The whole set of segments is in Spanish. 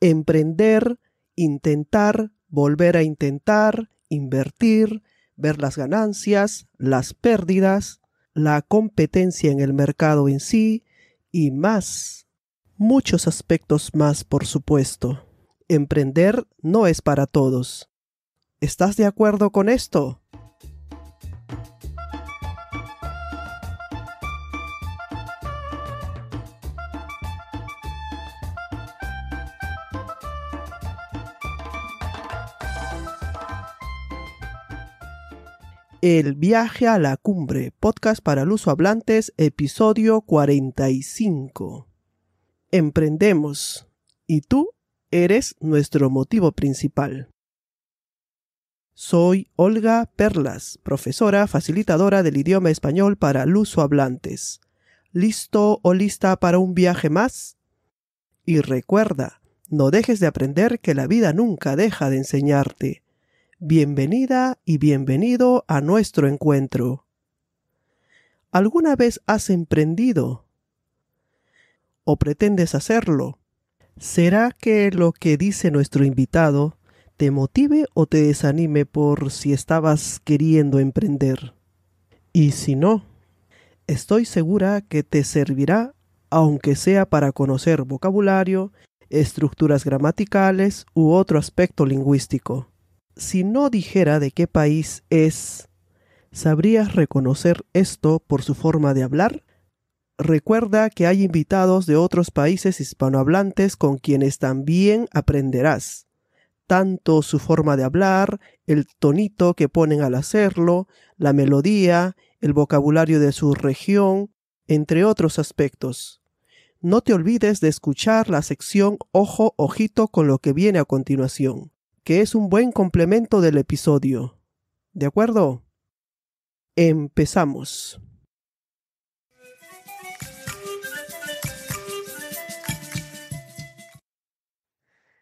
emprender, intentar, volver a intentar, invertir, ver las ganancias, las pérdidas, la competencia en el mercado en sí y más. Muchos aspectos más, por supuesto. Emprender no es para todos. ¿Estás de acuerdo con esto? El viaje a la cumbre, podcast para luso hablantes, episodio 45. Emprendemos y tú eres nuestro motivo principal. Soy Olga Perlas, profesora facilitadora del idioma español para luso hablantes. ¿Listo o lista para un viaje más? Y recuerda, no dejes de aprender que la vida nunca deja de enseñarte. Bienvenida y bienvenido a nuestro encuentro. ¿Alguna vez has emprendido? ¿O pretendes hacerlo? ¿Será que lo que dice nuestro invitado te motive o te desanime por si estabas queriendo emprender? Y si no, estoy segura que te servirá aunque sea para conocer vocabulario, estructuras gramaticales u otro aspecto lingüístico si no dijera de qué país es, ¿sabrías reconocer esto por su forma de hablar? Recuerda que hay invitados de otros países hispanohablantes con quienes también aprenderás. Tanto su forma de hablar, el tonito que ponen al hacerlo, la melodía, el vocabulario de su región, entre otros aspectos. No te olvides de escuchar la sección Ojo, ojito con lo que viene a continuación que es un buen complemento del episodio. ¿De acuerdo? Empezamos.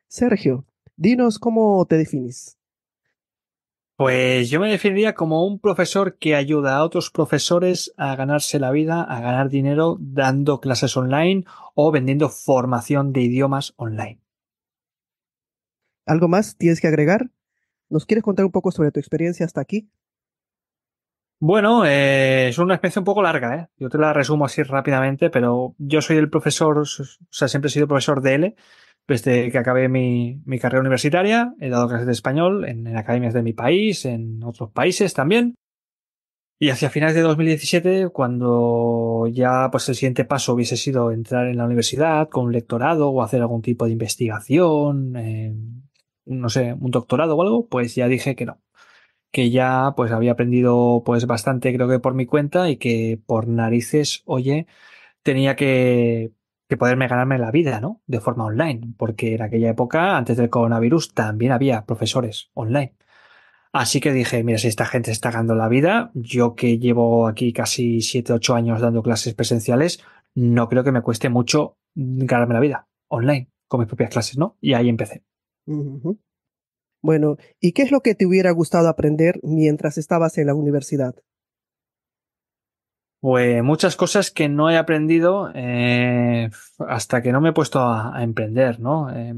Sergio, dinos cómo te definís. Pues yo me definiría como un profesor que ayuda a otros profesores a ganarse la vida, a ganar dinero dando clases online o vendiendo formación de idiomas online. ¿Algo más tienes que agregar? ¿Nos quieres contar un poco sobre tu experiencia hasta aquí? Bueno, eh, es una experiencia un poco larga, ¿eh? Yo te la resumo así rápidamente, pero yo soy el profesor, o sea, siempre he sido profesor de L desde que acabé mi, carrera universitaria. He dado clases de español en, academias de mi país, en otros países también. Y hacia finales de 2017, cuando ya pues el siguiente paso hubiese sido entrar en la universidad con un lectorado o hacer algún tipo de investigación, eh, no sé, un doctorado o algo, pues ya dije que no. Que ya pues había aprendido pues bastante creo que por mi cuenta y que por narices, oye, tenía que, que poderme ganarme la vida, ¿no? De forma online, porque en aquella época, antes del coronavirus, también había profesores online. Así que dije, mira, si esta gente está ganando la vida, yo que llevo aquí casi 7, 8 años dando clases presenciales, no creo que me cueste mucho ganarme la vida online con mis propias clases, ¿no? Y ahí empecé. Bueno, ¿y qué es lo que te hubiera gustado aprender mientras estabas en la universidad? Pues muchas cosas que no he aprendido eh, hasta que no me he puesto a, emprender, ¿no? Eh,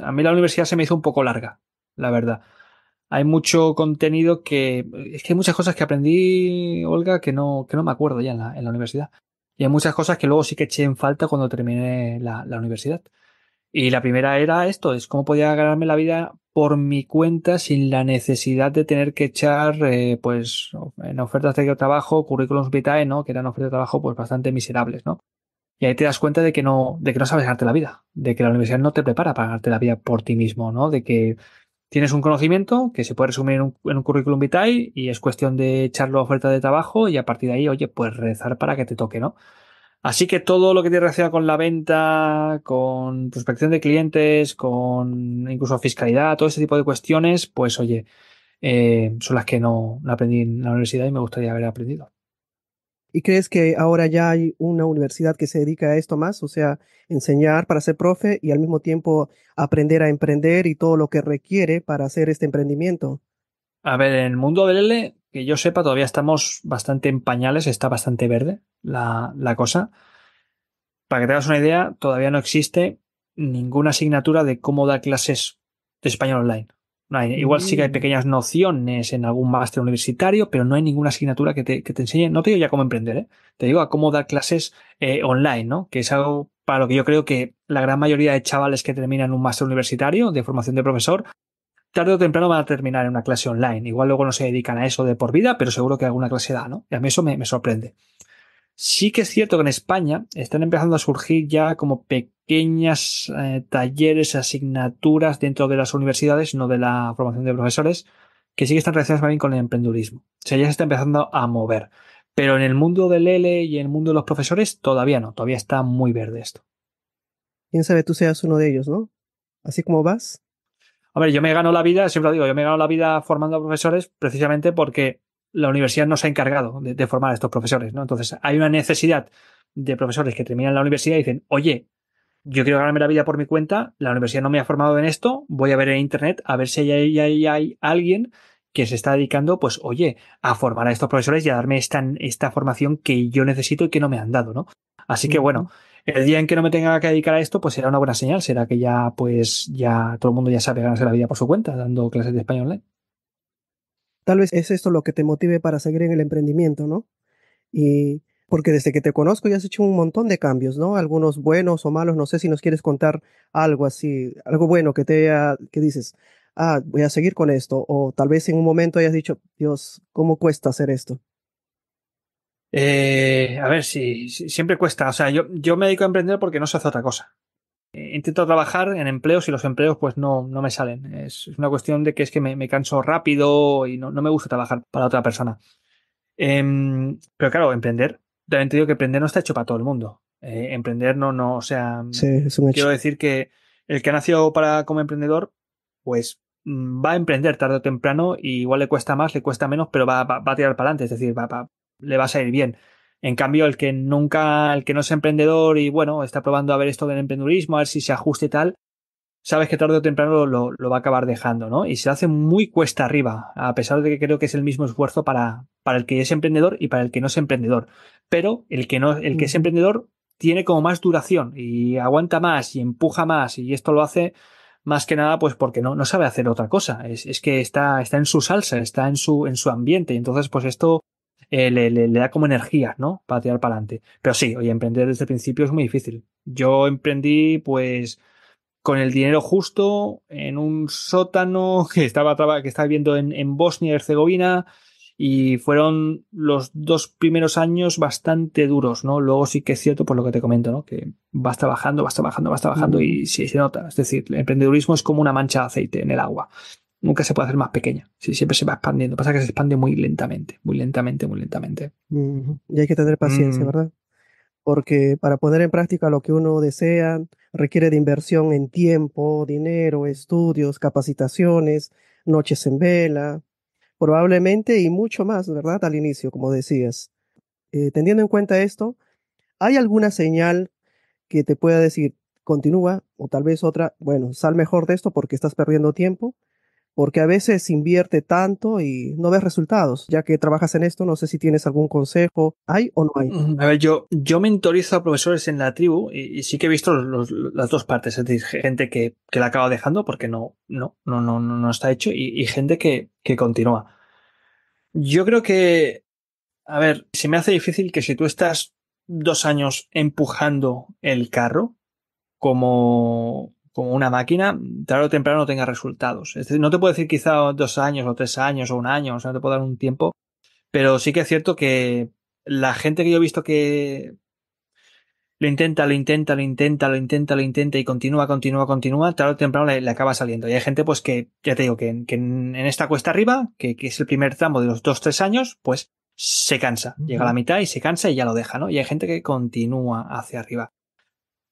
a mí la universidad se me hizo un poco larga, la verdad. Hay mucho contenido que. Es que hay muchas cosas que aprendí, Olga, que no, que no me acuerdo ya en la, universidad. Y hay muchas cosas que luego sí que eché en falta cuando terminé la universidad. Y la primera era esto, es cómo podía ganarme la vida por mi cuenta sin la necesidad de tener que echar, eh, pues, en ofertas de trabajo, currículums vitae, ¿no? Que eran ofertas de trabajo, pues, bastante miserables, ¿no? Y ahí te das cuenta de que no, de que no sabes ganarte la vida, de que la universidad no te prepara para ganarte la vida por ti mismo, ¿no? De que tienes un conocimiento que se puede resumir en un, currículum vitae y es cuestión de echarlo a oferta de trabajo y a partir de ahí, oye, pues rezar para que te toque, ¿no? Así que todo lo que tiene relación con la venta, con prospección de clientes, con incluso fiscalidad, todo ese tipo de cuestiones, pues oye, eh, son las que no, aprendí en la universidad y me gustaría haber aprendido. ¿Y crees que ahora ya hay una universidad que se dedica a esto más? O sea, enseñar para ser profe y al mismo tiempo aprender a emprender y todo lo que requiere para hacer este emprendimiento. A ver, en el mundo del L que yo sepa, todavía estamos bastante en pañales, está bastante verde la, cosa. Para que te hagas una idea, todavía no existe ninguna asignatura de cómo dar clases de español online. No igual sí que hay mm. pequeñas nociones en algún máster universitario, pero no hay ninguna asignatura que te, enseñe, no te digo ya cómo emprender, ¿eh? te digo a cómo dar clases eh, online, ¿no? Que es algo para lo que yo creo que la gran mayoría de chavales que terminan un máster universitario de formación de profesor tarde o temprano van a terminar en una clase online. Igual luego no se dedican a eso de por vida, pero seguro que alguna clase da, ¿no? Y a mí eso me, sorprende. Sí que es cierto que en España están empezando a surgir ya como pequeñas eh, talleres, asignaturas dentro de las universidades, no de la formación de profesores, que sí que están relacionadas también con el emprendurismo. O sea, ya se está empezando a mover. Pero en el mundo del L y en el mundo de los profesores todavía no, todavía está muy verde esto. Quién sabe tú seas uno de ellos, ¿no? Así como vas, Hombre, yo me gano la vida, siempre lo digo, yo me gano la vida formando profesores precisamente porque la universidad no se ha encargado de, formar a estos profesores, ¿no? Entonces, hay una necesidad de profesores que terminan la universidad y dicen, oye, yo quiero ganarme la vida por mi cuenta, la universidad no me ha formado en esto, voy a ver en internet a ver si hay, alguien que se está dedicando, pues, oye, a formar a estos profesores y a darme esta, esta formación que yo necesito y que no me han dado, ¿no? Así que bueno, el día en que no me tenga que dedicar a esto, pues será una buena señal, será que ya, pues, ya todo el mundo ya sabe ganarse la vida por su cuenta, dando clases de español online. ¿eh? Tal vez es esto lo que te motive para seguir en el emprendimiento, ¿no? Y porque desde que te conozco ya has hecho un montón de cambios, ¿no? Algunos buenos o malos, no sé si nos quieres contar algo así, algo bueno que te que dices, ah, voy a seguir con esto, o tal vez en un momento hayas dicho, Dios, ¿cómo cuesta hacer esto? Eh, a ver, si, siempre cuesta. O sea, yo, me dedico a emprender porque no se hace otra cosa. Eh, intento trabajar en empleos y los empleos pues no, me salen. Es, una cuestión de que es que me, canso rápido y no, me gusta trabajar para otra persona. Em, pero claro, emprender, también te digo que emprender no está hecho para todo el mundo. Eh, emprender no, no, o sea, quiero decir que el que ha nacido para como emprendedor, pues mm, va a emprender tarde o temprano y igual le cuesta más, le cuesta menos, pero va, a tirar para adelante, es decir, va, va, le vas a ir bien. En cambio, el que nunca, el que no es emprendedor y bueno, está probando a ver esto del emprendedurismo, a ver si se ajuste tal, sabes que tarde o temprano lo, va a acabar dejando, ¿no? Y se hace muy cuesta arriba, a pesar de que creo que es el mismo esfuerzo para, para el que es emprendedor y para el que no es emprendedor. Pero el que no, el que es emprendedor tiene como más duración y aguanta más y empuja más y esto lo hace más que nada pues porque no, no sabe hacer otra cosa. Es, es que está, está en su salsa, está en su, en su ambiente. Entonces pues esto eh, le, da como energía ¿no? Para tirar para adelante. Pero sí, oye, emprender desde el principio es muy difícil. Yo emprendí, pues, con el dinero justo, en un sótano que estaba, que viviendo en, Bosnia y Herzegovina, y fueron los dos primeros años bastante duros, ¿no? Luego sí que es cierto, por lo que te comento, ¿no? Que vas trabajando, vas trabajando, vas trabajando y sí se nota. Es decir, el emprendedurismo es como una mancha de aceite en el agua nunca se puede hacer más pequeña. si siempre se va expandiendo. Pasa que se expande muy lentamente, muy lentamente, muy lentamente. Y hay que tener paciencia, mm. ¿verdad? Porque para poner en práctica lo que uno desea requiere de inversión en tiempo, dinero, estudios, capacitaciones, noches en vela, probablemente y mucho más, ¿verdad? Al inicio, como decías. Eh, teniendo en cuenta esto, ¿hay alguna señal que te pueda decir, continúa, o tal vez otra, bueno, sal mejor de esto porque estás perdiendo tiempo? porque a veces invierte tanto y no ves resultados. Ya que trabajas en esto, no sé si tienes algún consejo. ¿Hay o no hay? Mm, a ver, yo, yo mentorizo a profesores en la tribu y, sí que he visto las dos partes. Es decir, gente que, la acaba dejando porque no, no, no, no, no está hecho y, gente que, que continúa. Yo creo que, a ver, se me hace difícil que si tú estás dos años empujando el carro, como como una máquina, tarde o temprano no tenga resultados. no te puedo decir quizá dos años o tres años o un año, o sea, no te puedo dar un tiempo, pero sí que es cierto que la gente que yo he visto que lo intenta, lo intenta, lo intenta, lo intenta, lo intenta y continúa, continúa, continúa, tarde o temprano le, acaba saliendo. Y hay gente, pues, que, ya te digo, que, en, esta cuesta arriba, que, que, es el primer tramo de los dos, tres años, pues se cansa. Llega a la mitad y se cansa y ya lo deja, ¿no? Y hay gente que continúa hacia arriba.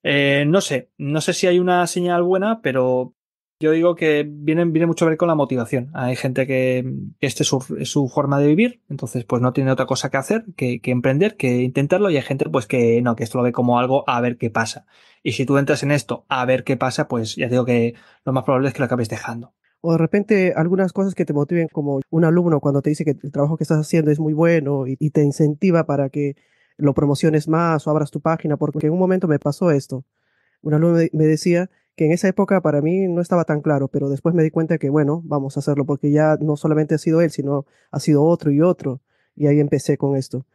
Eh, no sé, no sé si hay una señal buena, pero yo digo que viene, viene mucho a ver con la motivación. Hay gente que, esta este es su, forma de vivir, entonces pues no tiene otra cosa que hacer que, emprender, que intentarlo, y hay gente pues que no, que esto lo ve como algo a ver qué pasa. Y si tú entras en esto a ver qué pasa, pues ya digo que lo más probable es que lo acabes dejando. O de repente algunas cosas que te motiven, como un alumno cuando te dice que el trabajo que estás haciendo es muy bueno y te incentiva para que lo promociones más o abras tu página, porque en un momento me pasó esto. una alumno me decía que en esa época para mí no estaba tan claro, pero después me di cuenta que, bueno, vamos a hacerlo, porque ya no solamente ha sido él, sino ha sido otro y otro. Y ahí empecé con esto.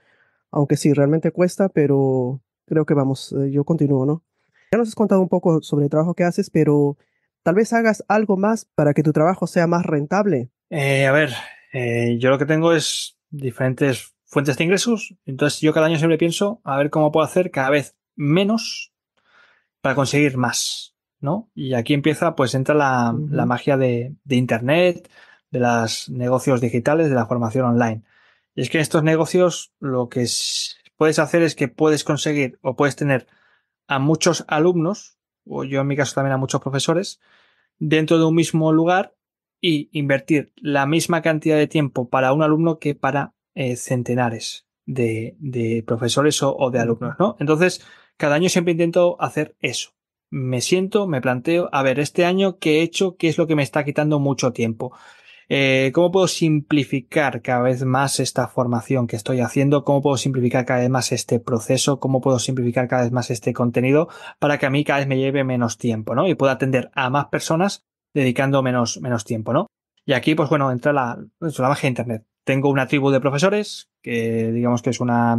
Aunque sí, realmente cuesta, pero creo que vamos, eh, yo continúo, ¿no? Ya nos has contado un poco sobre el trabajo que haces, pero tal vez hagas algo más para que tu trabajo sea más rentable. Eh, a ver, eh, yo lo que tengo es diferentes fuentes de ingresos. Entonces yo cada año siempre pienso a ver cómo puedo hacer cada vez menos para conseguir más, ¿no? Y aquí empieza, pues entra la, magia de, de, Internet, de los negocios digitales, de la formación online. Y es que en estos negocios lo que puedes hacer es que puedes conseguir o puedes tener a muchos alumnos, o yo en mi caso también a muchos profesores, dentro de un mismo lugar y invertir la misma cantidad de tiempo para un alumno que para eh, centenares de, profesores o, de alumnos, ¿no? Entonces, cada año siempre intento hacer eso. Me siento, me planteo, a ver, este año qué he hecho, qué es lo que me está quitando mucho tiempo. Eh, ¿Cómo puedo simplificar cada vez más esta formación que estoy haciendo? ¿Cómo puedo simplificar cada vez más este proceso? ¿Cómo puedo simplificar cada vez más este contenido para que a mí cada vez me lleve menos tiempo, ¿no? Y pueda atender a más personas dedicando menos, menos tiempo, ¿no? Y aquí, pues bueno, entra la, la, la magia de Internet tengo una tribu de profesores que digamos que es una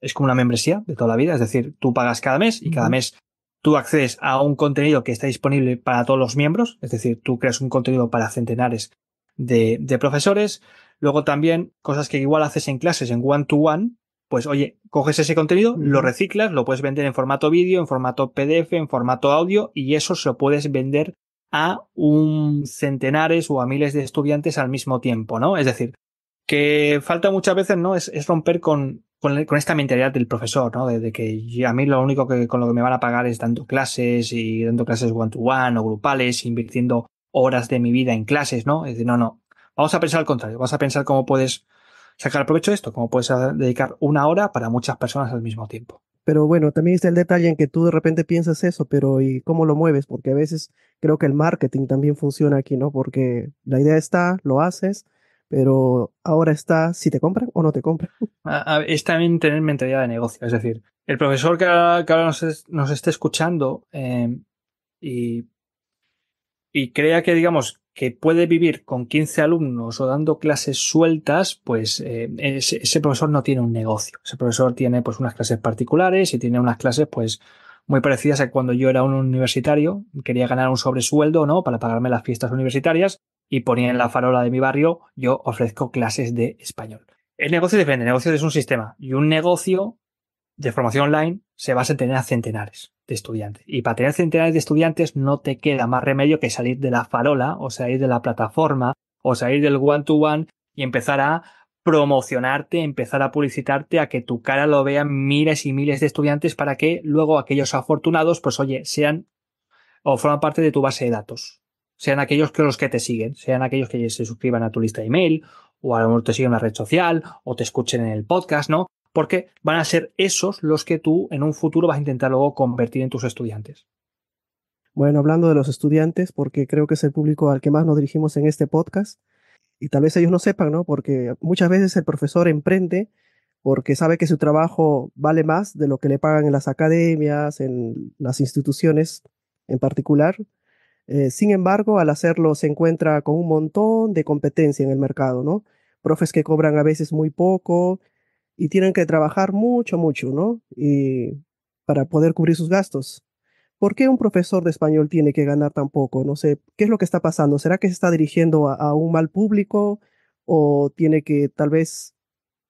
es como una membresía de toda la vida, es decir, tú pagas cada mes y cada mes tú accedes a un contenido que está disponible para todos los miembros, es decir, tú creas un contenido para centenares de, profesores. Luego también cosas que igual haces en clases en one to one, pues oye, coges ese contenido, lo reciclas, lo puedes vender en formato vídeo, en formato PDF, en formato audio y eso se lo puedes vender a un centenares o a miles de estudiantes al mismo tiempo, ¿no? Es decir, que falta muchas veces, ¿no? Es, romper con, esta mentalidad del profesor, ¿no? De, que a mí lo único que con lo que me van a pagar es dando clases y dando clases one-to-one o grupales, invirtiendo horas de mi vida en clases, ¿no? no, no. Vamos a pensar al contrario. Vamos a pensar cómo puedes sacar provecho de esto, cómo puedes ah, dedicar una hora para muchas personas al mismo tiempo. Pero bueno, también está el detalle en que tú de repente piensas eso, pero ¿y cómo lo mueves? Porque a veces creo que el marketing también funciona aquí, ¿no? Porque la idea está, lo haces, pero ahora está si te compran o no te compran. es también tener mentalidad de negocio, es decir, el profesor que, ahora, nos, está esté escuchando em, y, crea que, digamos, que puede vivir con 15 alumnos o dando clases sueltas, pues em, ese, ese, profesor no tiene un negocio. Ese profesor tiene pues unas clases particulares y tiene unas clases pues muy parecidas a cuando yo era un universitario, quería ganar un sobresueldo, ¿no? Para pagarme las fiestas universitarias y ponía en la farola de mi barrio, yo ofrezco clases de español. El negocio depende, el negocio es un sistema y un negocio de formación online se basa en tener a centenares de estudiantes. Y para tener centenares de estudiantes no te queda más remedio que salir de la farola o salir de la plataforma o salir del one to -one y empezar a promocionarte, empezar a publicitarte, a que tu cara lo vean miles y miles de estudiantes para que luego aquellos afortunados, pues oye, sean o forman parte de tu base de datos sean aquellos que los que te siguen, sean aquellos que se suscriban a tu lista de email, o a lo mejor te siguen en la red social, o te escuchen en el podcast, ¿no? Porque van a ser esos los que tú en un futuro vas a intentar luego convertir en tus estudiantes. Bueno, hablando de los estudiantes, porque creo que es el público al que más nos dirigimos en este podcast, y tal vez ellos no sepan, ¿no? Porque muchas veces el profesor emprende porque sabe que su trabajo vale más de lo que le pagan en las academias, en las instituciones en particular, eh, sin embargo, al hacerlo se encuentra con un montón de competencia en el mercado, ¿no? Profes que cobran a veces muy poco y tienen que trabajar mucho, mucho, ¿no? Y para poder cubrir sus gastos. ¿Por qué un profesor de español tiene que ganar tan poco? No sé, ¿qué es lo que está pasando? ¿Será que se está dirigiendo a, un mal público o tiene que tal vez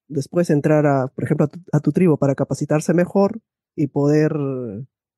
después entrar a, por ejemplo, a tu tribu para capacitarse mejor y poder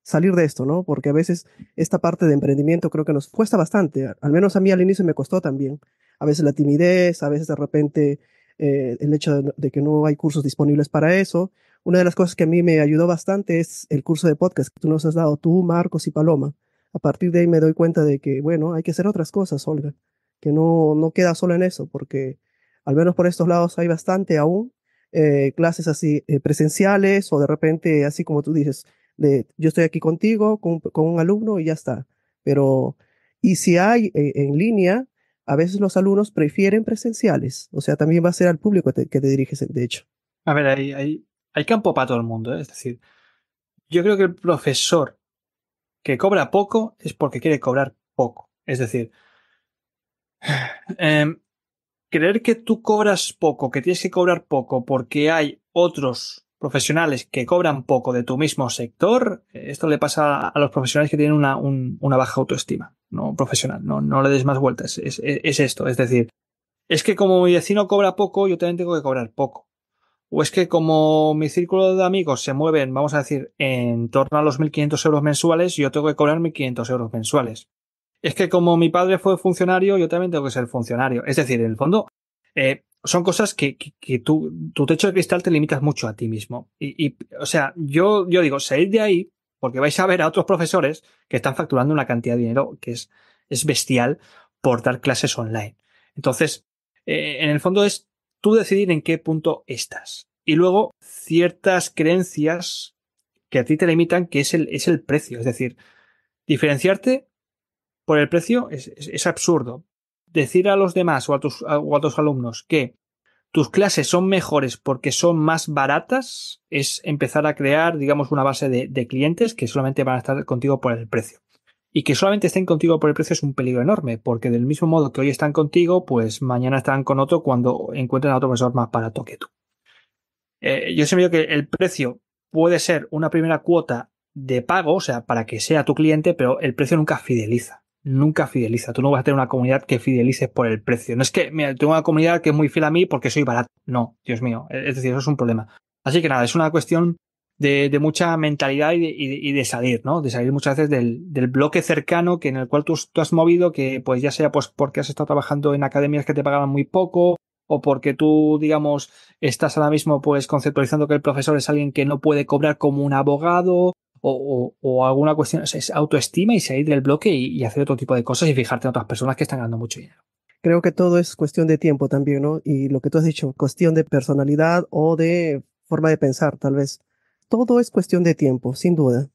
salir de esto, ¿no? Porque a veces esta parte de emprendimiento creo que nos cuesta bastante, al menos a mí al inicio me costó también. A veces la timidez, a veces de repente eh, el hecho de, que no hay cursos disponibles para eso. Una de las cosas que a mí me ayudó bastante es el curso de podcast que tú nos has dado, tú, Marcos y Paloma. A partir de ahí me doy cuenta de que, bueno, hay que hacer otras cosas, Olga, que no, no queda solo en eso, porque al menos por estos lados hay bastante aún eh, clases así eh, presenciales o de repente, así como tú dices, yo estoy aquí contigo, con, un alumno y ya está. Pero, y si hay eh, en línea, a veces los alumnos prefieren presenciales. O sea, también va a ser al público que te, diriges, de hecho. A ver, hay, hay, campo para todo el mundo. ¿eh? Es decir, yo creo que el profesor que cobra poco es porque quiere cobrar poco. Es decir, em, creer que tú cobras poco, que tienes que cobrar poco porque hay otros profesionales que cobran poco de tu mismo sector, eh, esto le pasa a los profesionales que tienen una, baja autoestima no profesional, no, le des más vueltas, es, esto, es decir, es que como mi vecino cobra poco, yo también tengo que cobrar poco. O es que como mi círculo de amigos se mueven, vamos a decir, en torno a los 1.500 euros mensuales, yo tengo que cobrar 1.500 euros mensuales. Es que como mi padre fue funcionario, yo también tengo que ser funcionario. Es decir, en el fondo, eh, son cosas que, tú, tu techo de cristal te limitas mucho a ti mismo. Y, o sea, yo, yo digo, salid de ahí porque vais a ver a otros profesores que están facturando una cantidad de dinero que es, es bestial por dar clases online. Entonces, eh, en el fondo es tú decidir en qué punto estás. Y luego ciertas creencias que a ti te limitan, que es el, es el precio. Es decir, diferenciarte por el precio es, es absurdo decir a los demás o a tus, alumnos que tus clases son mejores porque son más baratas es empezar a crear, digamos, una base de, clientes que solamente van a estar contigo por el precio. Y que solamente estén contigo por el precio es un peligro enorme, porque del mismo modo que hoy están contigo, pues mañana estarán con otro cuando encuentren a otro profesor más barato que tú. Eh, yo siempre digo que el precio puede ser una primera cuota de pago, o sea, para que sea tu cliente, pero el precio nunca fideliza nunca fideliza. Tú no vas a tener una comunidad que fidelices por el precio. No es que, mira, tengo una comunidad que es muy fiel a mí porque soy barato. No, Dios mío. Es decir, eso es un problema. Así que nada, es una cuestión de, mucha mentalidad y de, salir, ¿no? De salir muchas veces del, bloque cercano que en el cual tú, tú, has movido, que pues ya sea pues porque has estado trabajando en academias que te pagaban muy poco, o porque tú, digamos, estás ahora mismo pues conceptualizando que el profesor es alguien que no puede cobrar como un abogado, o, alguna cuestión, es autoestima y salir del bloque y, hacer otro tipo de cosas y fijarte en otras personas que están ganando mucho dinero. Creo que todo es cuestión de tiempo también, ¿no? Y lo que tú has dicho, cuestión de personalidad o de forma de pensar, tal vez. Todo es cuestión de tiempo, sin duda.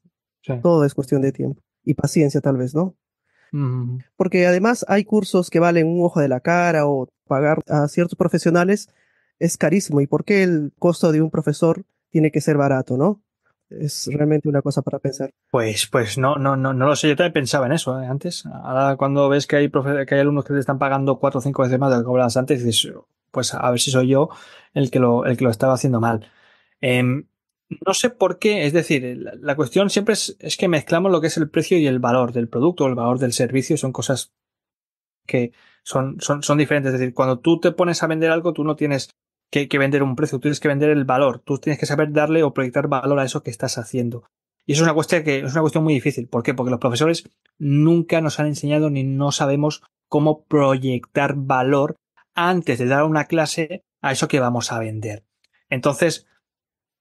Todo es cuestión de tiempo. Y paciencia, tal vez, ¿no? Porque además hay cursos que valen un ojo de la cara o pagar a ciertos profesionales es carísimo. ¿Y por qué el costo de un profesor tiene que ser barato, no? es realmente una cosa para pensar. Pues, pues no, no, no, no lo sé. Yo también pensaba en eso ¿eh? antes. Ahora cuando ves que hay que hay alumnos que te están pagando cuatro o cinco veces más de lo que cobrabas antes, dices, pues a ver si soy yo el que lo, el que lo estaba haciendo mal. Em, no sé por qué, es decir, la, cuestión siempre es, que mezclamos lo que es el precio y el valor del producto, el valor del servicio, son cosas que son, son, son diferentes. Es decir, cuando tú te pones a vender algo, tú no tienes que que vender un precio, tú tienes que vender el valor, tú tienes que saber darle o proyectar valor a eso que estás haciendo. Y eso es una cuestión que es una cuestión muy difícil. ¿Por qué? Porque los profesores nunca nos han enseñado ni no sabemos cómo proyectar valor antes de dar una clase a eso que vamos a vender. Entonces,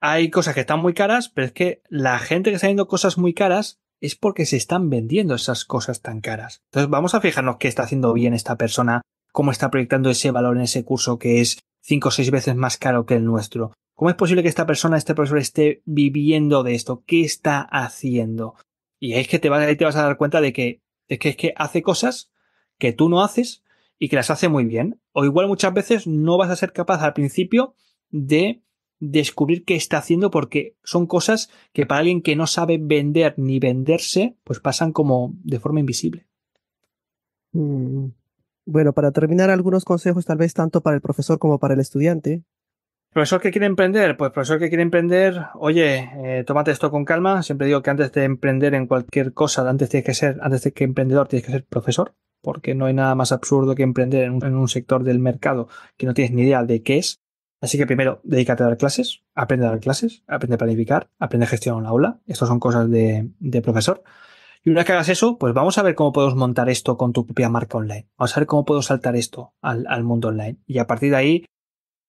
hay cosas que están muy caras, pero es que la gente que está viendo cosas muy caras es porque se están vendiendo esas cosas tan caras. Entonces, vamos a fijarnos qué está haciendo bien esta persona, cómo está proyectando ese valor en ese curso que es cinco o seis veces más caro que el nuestro. ¿Cómo es posible que esta persona, este profesor, esté viviendo de esto? ¿Qué está haciendo? Y es que te vas, ahí te vas a dar cuenta de que es, que es que hace cosas que tú no haces y que las hace muy bien. O igual muchas veces no vas a ser capaz al principio de descubrir qué está haciendo porque son cosas que para alguien que no sabe vender ni venderse, pues pasan como de forma invisible. Mm. Bueno, para terminar, algunos consejos tal vez tanto para el profesor como para el estudiante. Profesor que quiere emprender, pues profesor que quiere emprender, oye, eh, tómate esto con calma. Siempre digo que antes de emprender en cualquier cosa, antes tienes que ser, antes de que emprendedor, tienes que ser profesor, porque no hay nada más absurdo que emprender en un, sector del mercado que no tienes ni idea de qué es. Así que primero, dedícate a dar clases, aprende a dar clases, aprende a planificar, aprende a gestionar un aula. Estas son cosas de profesor. Y una vez que hagas eso, pues vamos a ver cómo podemos montar esto con tu propia marca online. Vamos a ver cómo puedo saltar esto al, mundo online. Y a partir de ahí,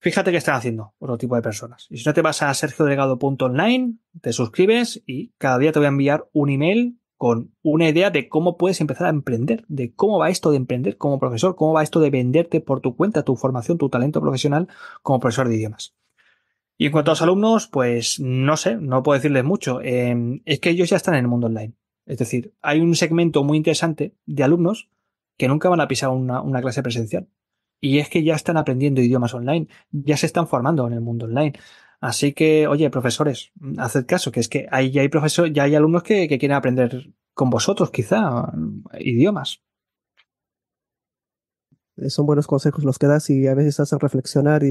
fíjate qué están haciendo otro tipo de personas. Y si no te vas a sergiodelegado.online, te suscribes y cada día te voy a enviar un email con una idea de cómo puedes empezar a emprender, de cómo va esto de emprender como profesor, cómo va esto de venderte por tu cuenta, tu formación, tu talento profesional como profesor de idiomas. Y en cuanto a los alumnos, pues no sé, no puedo decirles mucho. Em, es que ellos ya están en el mundo online. Es decir, hay un segmento muy interesante de alumnos que nunca van a pisar una, clase presencial. Y es que ya están aprendiendo idiomas online, ya se están formando en el mundo online. Así que, oye, profesores, haced caso, que es que hay, ya, hay ya hay alumnos que, quieren aprender con vosotros, quizá, idiomas. Son buenos consejos los que das y a veces hacen reflexionar.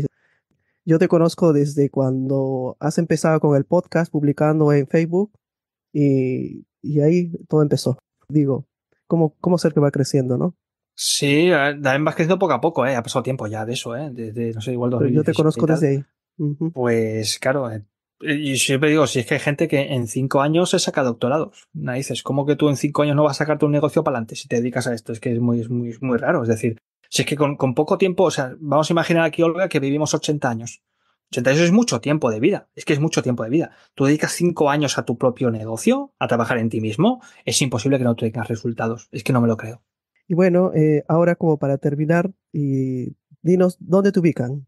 Yo te conozco desde cuando has empezado con el podcast, publicando en Facebook, y y ahí todo empezó. Digo, ¿cómo, cómo ser que va creciendo, no? Sí, también vas creciendo poco a poco, ¿eh? ha pasado tiempo ya de eso, ¿eh? desde, no sé, igual Yo te conozco desde ahí. Pues claro, eh, y siempre digo, si es que hay gente que en cinco años se saca doctorados, dices, ¿cómo que tú en cinco años no vas a sacarte un negocio para adelante si te dedicas a esto? Es que es muy, muy, muy raro, es decir, si es que con, con, poco tiempo, o sea, vamos a imaginar aquí, Olga, que vivimos 80 años. 80 es mucho tiempo de vida, es que es mucho tiempo de vida. Tú dedicas cinco años a tu propio negocio, a trabajar en ti mismo, es imposible que no tengas resultados, es que no me lo creo. Y bueno, eh, ahora como para terminar, y dinos, ¿dónde te ubican?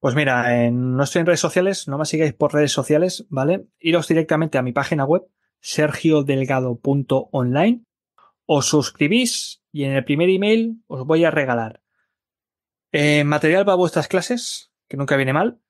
Pues mira, no estoy en redes sociales, no me sigáis por redes sociales, ¿vale? Iros directamente a mi página web, sergiodelgado.online, os suscribís y en el primer email os voy a regalar eh, material para vuestras clases, que nunca viene mal,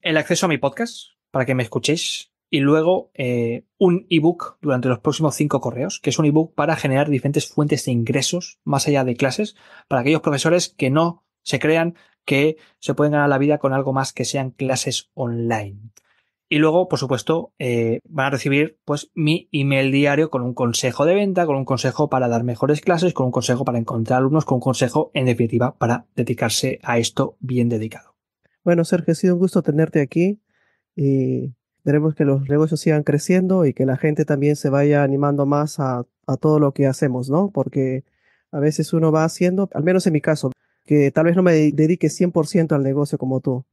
el acceso a mi podcast para que me escuchéis y luego eh, un ebook durante los próximos cinco correos, que es un ebook para generar diferentes fuentes de ingresos más allá de clases para aquellos profesores que no se crean que se pueden ganar la vida con algo más que sean clases online. Y luego, por supuesto, eh, van a recibir pues mi email diario con un consejo de venta, con un consejo para dar mejores clases, con un consejo para encontrar alumnos, con un consejo, en definitiva, para dedicarse a esto bien dedicado. Bueno, Sergio, ha sido un gusto tenerte aquí y veremos que los negocios sigan creciendo y que la gente también se vaya animando más a, todo lo que hacemos, ¿no? Porque a veces uno va haciendo, al menos en mi caso, que tal vez no me dedique 100% al negocio como tú,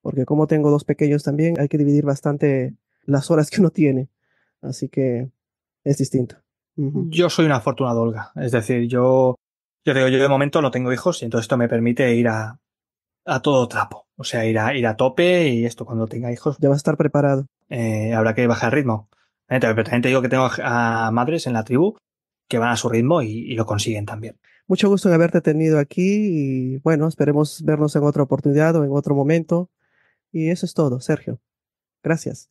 porque como tengo dos pequeños también, hay que dividir bastante las horas que uno tiene. Así que es distinto. Yo soy una fortuna dolga. Es decir, yo, yo digo, yo de momento no tengo hijos y entonces esto me permite ir a todo trapo. O sea, ir a, ir a tope y esto, cuando tenga hijos ya va a estar preparado. Eh, habrá que bajar el ritmo. Eh, pero también digo que tengo a madres en la tribu que van a su ritmo y, y lo consiguen también. Mucho gusto en haberte tenido aquí y bueno, esperemos vernos en otra oportunidad o en otro momento. Y eso es todo, Sergio. Gracias.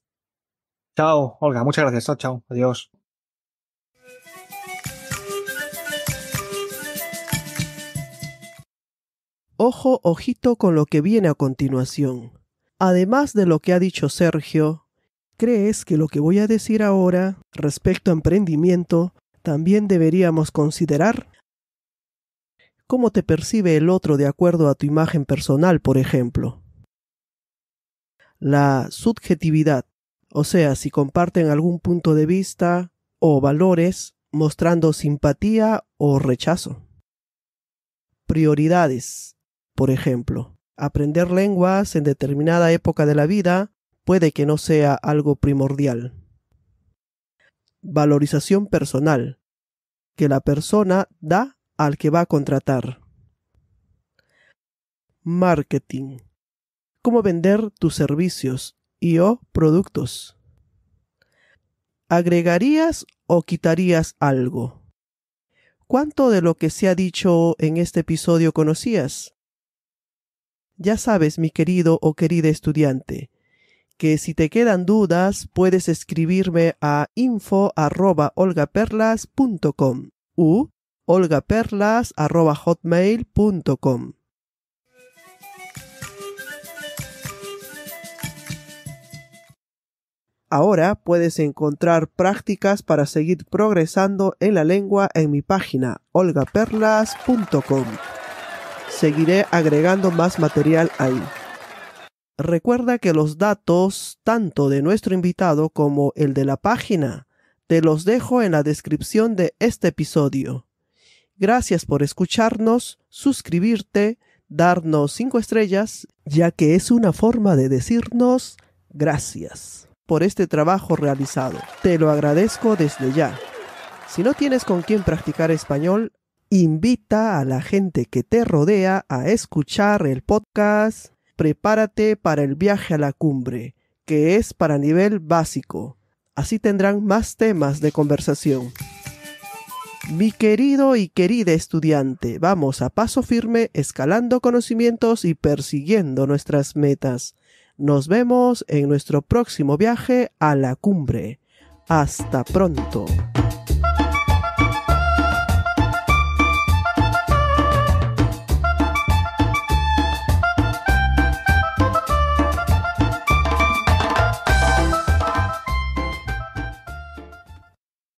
Chao, Olga. Muchas gracias. Chao, chao. Adiós. Ojo, ojito con lo que viene a continuación. Además de lo que ha dicho Sergio, ¿crees que lo que voy a decir ahora respecto a emprendimiento también deberíamos considerar? ¿Cómo te percibe el otro de acuerdo a tu imagen personal, por ejemplo? La subjetividad, o sea, si comparten algún punto de vista o valores, mostrando simpatía o rechazo. Prioridades, por ejemplo, aprender lenguas en determinada época de la vida puede que no sea algo primordial. Valorización personal que la persona da al que va a contratar. Marketing. Cómo vender tus servicios y o productos. ¿Agregarías o quitarías algo? ¿Cuánto de lo que se ha dicho en este episodio conocías? Ya sabes, mi querido o querida estudiante, que si te quedan dudas puedes escribirme a info@olgaperlas.com u olgaperlas@hotmail.com. Ahora puedes encontrar prácticas para seguir progresando en la lengua en mi página olgaperlas.com seguiré agregando más material ahí. Recuerda que los datos, tanto de nuestro invitado como el de la página, te los dejo en la descripción de este episodio. Gracias por escucharnos, suscribirte, darnos 5 estrellas, ya que es una forma de decirnos gracias por este trabajo realizado. Te lo agradezco desde ya. Si no tienes con quién practicar español, Invita a la gente que te rodea a escuchar el podcast Prepárate para el viaje a la cumbre, que es para nivel básico. Así tendrán más temas de conversación. Mi querido y querida estudiante, vamos a paso firme escalando conocimientos y persiguiendo nuestras metas. Nos vemos en nuestro próximo viaje a la cumbre. Hasta pronto.